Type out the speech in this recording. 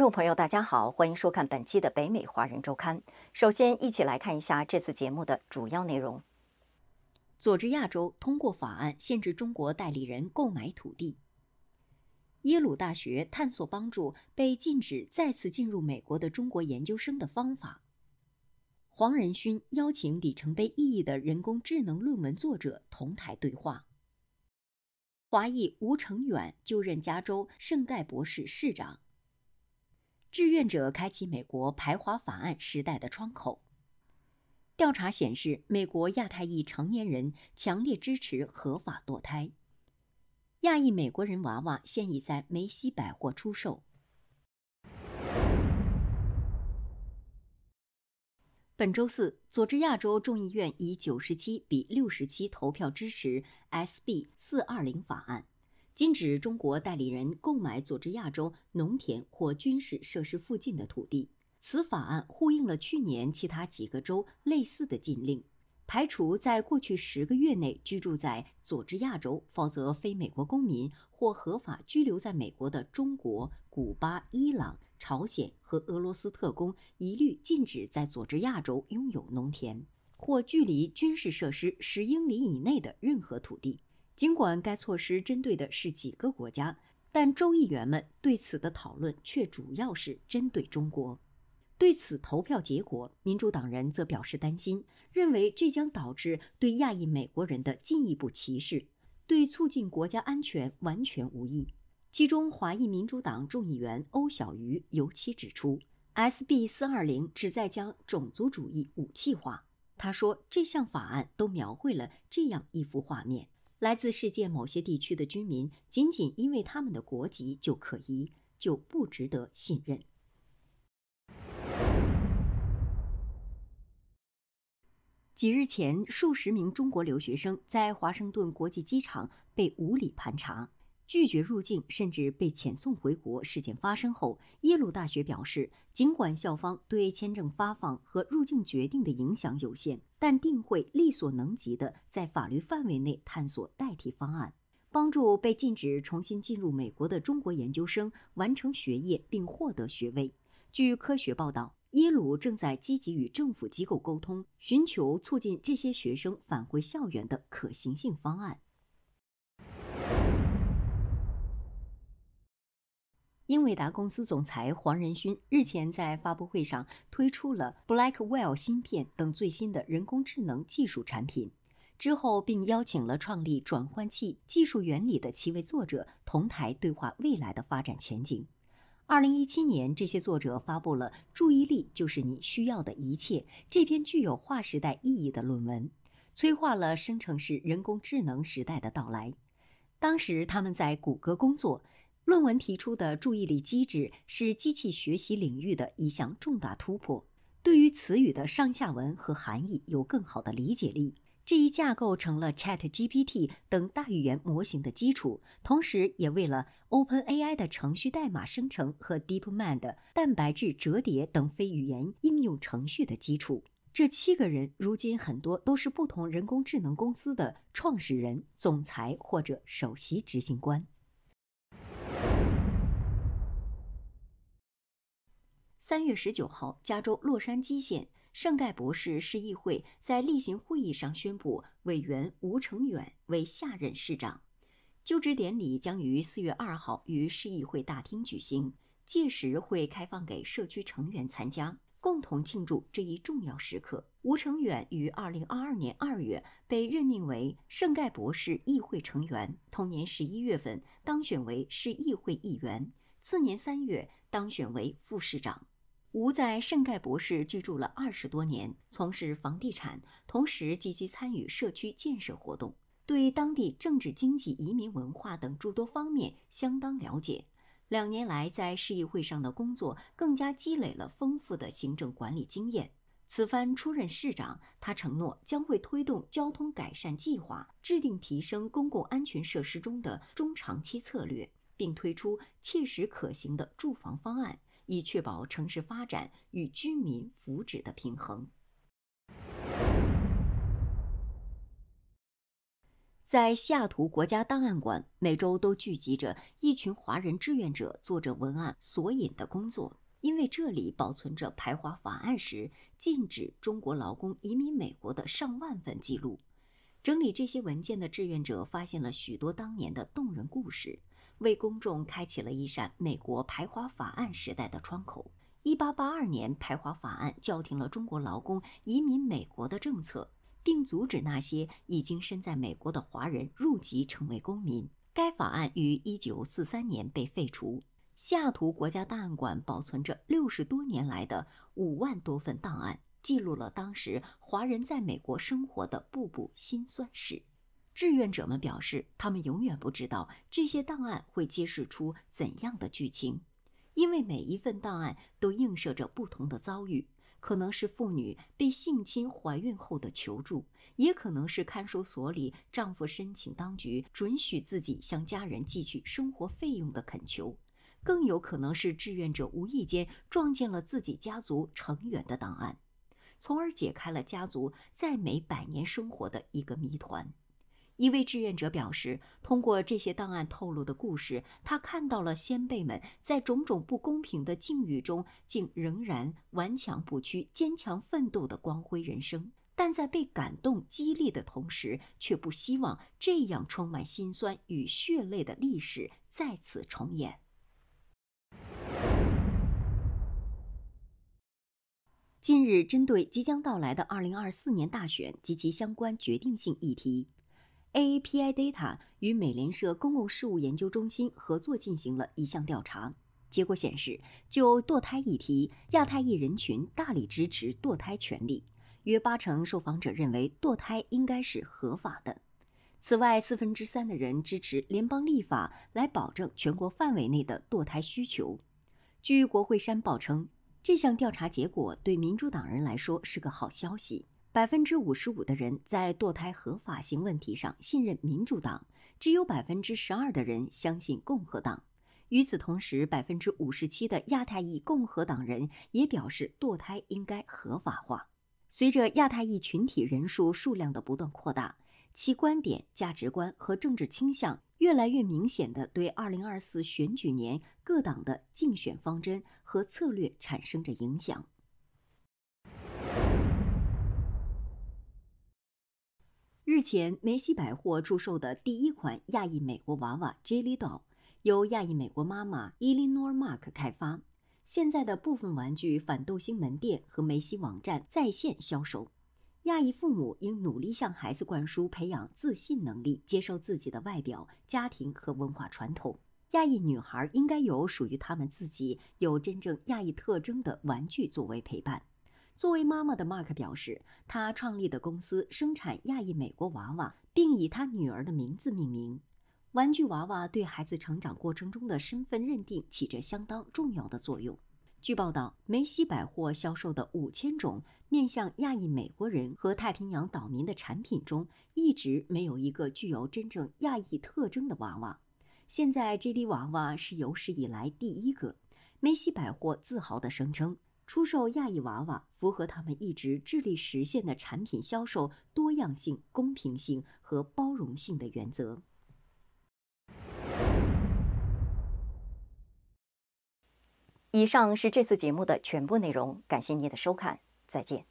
观众朋友，大家好，欢迎收看本期的《北美华人周刊》。首先，一起来看一下这次节目的主要内容：佐治亚州通过法案限制中国代理人购买土地；耶鲁大学探索帮助被禁止再次进入美国的中国研究生的方法；黄仁勋邀请里程碑意义的人工智能论文作者同台对话；华裔吴承远就任加州圣盖博士市长。志愿者开启美国排华法案时代的窗口。调查显示，美国亚太裔成年人强烈支持合法堕胎。亚裔美国人娃娃现已在梅西百货出售。本周四，佐治亚州众议院以九十七比六十七投票支持 SB 四二零法案。禁止中国代理人购买佐治亚州农田或军事设施附近的土地。此法案呼应了去年其他几个州类似的禁令，排除在过去十个月内居住在佐治亚州，否则非美国公民或合法居留在美国的中国、古巴、伊朗、朝鲜和俄罗斯特工，一律禁止在佐治亚州拥有农田或距离军事设施十英里以内的任何土地。尽管该措施针对的是几个国家，但州议员们对此的讨论却主要是针对中国。对此，投票结果，民主党人则表示担心，认为这将导致对亚裔美国人的进一步歧视，对促进国家安全完全无益。其中，华裔民主党众议员欧小鱼尤其指出，S.B. 四二零旨在将种族主义武器化。他说，这项法案都描绘了这样一幅画面。来自世界某些地区的居民，仅仅因为他们的国籍就可疑，就不值得信任。几日前，数十名中国留学生在华盛顿国际机场被无理盘查。拒绝入境，甚至被遣送回国。事件发生后，耶鲁大学表示，尽管校方对签证发放和入境决定的影响有限，但定会力所能及的在法律范围内探索替代方案，帮助被禁止重新进入美国的中国研究生完成学业并获得学位。据科学报道，耶鲁正在积极与政府机构沟通，寻求促进这些学生返回校园的可行性方案。英伟达公司总裁黄仁勋日前在发布会上推出了 Blackwell 芯片等最新的人工智能技术产品，之后并邀请了创立转换器技术原理的七位作者同台对话未来的发展前景。二零一七年，这些作者发布了《注意力就是你需要的一切》这篇具有划时代意义的论文，催化了生成式人工智能时代的到来。当时他们在谷歌工作。论文提出的注意力机制是机器学习领域的一项重大突破，对于词语的上下文和含义有更好的理解力。这一架构成了 ChatGPT 等大语言模型的基础，同时也为了 OpenAI 的程序代码生成和 DeepMind 蛋白质折叠等非语言应用程序的基础。这七个人如今很多都是不同人工智能公司的创始人、总裁或者首席执行官。三月十九号，加州洛杉矶县圣盖博士市议会，在例行会议上宣布委员吴成远为下任市长。就职典礼将于四月二号于市议会大厅举行，届时会开放给社区成员参加，共同庆祝这一重要时刻。吴成远于二零二二年二月被任命为圣盖博士议会成员，同年十一月份当选为市议会议员，次年三月当选为副市长。吴在圣盖博士居住了二十多年，从事房地产，同时积极参与社区建设活动，对当地政治、经济、移民、文化等诸多方面相当了解。两年来在市议会上的工作，更加积累了丰富的行政管理经验。此番出任市长，他承诺将会推动交通改善计划，制定提升公共安全设施中的中长期策略，并推出切实可行的住房方案。以确保城市发展与居民福祉的平衡。在西雅图国家档案馆，每周都聚集着一群华人志愿者，做着文案索引的工作。因为这里保存着排华法案时禁止中国劳工移民美国的上万份记录，整理这些文件的志愿者发现了许多当年的动人故事。为公众开启了一扇美国排华法案时代的窗口。一八八二年，排华法案叫停了中国劳工移民美国的政策，并阻止那些已经身在美国的华人入籍成为公民。该法案于一九四三年被废除。下图国家档案馆保存着六十多年来的五万多份档案，记录了当时华人在美国生活的步步辛酸史。志愿者们表示，他们永远不知道这些档案会揭示出怎样的剧情，因为每一份档案都映射着不同的遭遇，可能是妇女被性侵怀孕后的求助，也可能是看守所里丈夫申请当局准许自己向家人寄取生活费用的恳求，更有可能是志愿者无意间撞见了自己家族成员的档案，从而解开了家族再美百年生活的一个谜团。一位志愿者表示：“通过这些档案透露的故事，他看到了先辈们在种种不公平的境遇中，竟仍然顽强不屈、坚强奋斗的光辉人生。但在被感动、激励的同时，却不希望这样充满辛酸与血泪的历史再次重演。”近日，针对即将到来的2024年大选及其相关决定性议题。AAPI Data 与美联社公共事务研究中心合作进行了一项调查，结果显示，就堕胎议题，亚太裔人群大力支持堕胎权利，约八成受访者认为堕胎应该是合法的。此外，四分之三的人支持联邦立法来保证全国范围内的堕胎需求。据国会山报称，这项调查结果对民主党人来说是个好消息。百分之五十五的人在堕胎合法性问题上信任民主党，只有百分之十二的人相信共和党。与此同时，百分之五十七的亚太裔共和党人也表示堕胎应该合法化。随着亚太裔群体人数数量的不断扩大，其观点、价值观和政治倾向越来越明显地对二零二四选举年各党的竞选方针和策略产生着影响。日前，梅西百货祝售的第一款亚裔美国娃娃 Jelly Doll 由亚裔美国妈妈 Eleanor Mark 开发。现在的部分玩具反斗星门店和梅西网站在线销售。亚裔父母应努力向孩子灌输培养自信能力，接受自己的外表、家庭和文化传统。亚裔女孩应该有属于她们自己、有真正亚裔特征的玩具作为陪伴。作为妈妈的 Mark 表示，他创立的公司生产亚裔美国娃娃，并以他女儿的名字命名。玩具娃娃对孩子成长过程中的身份认定起着相当重要的作用。据报道，梅西百货销售的五千种面向亚裔美国人和太平洋岛民的产品中，一直没有一个具有真正亚裔特征的娃娃。现在，这粒娃娃是有史以来第一个。梅西百货自豪地声称。出售亚裔娃娃符合他们一直致力实现的产品销售多样性、公平性和包容性的原则。以上是这次节目的全部内容，感谢您的收看，再见。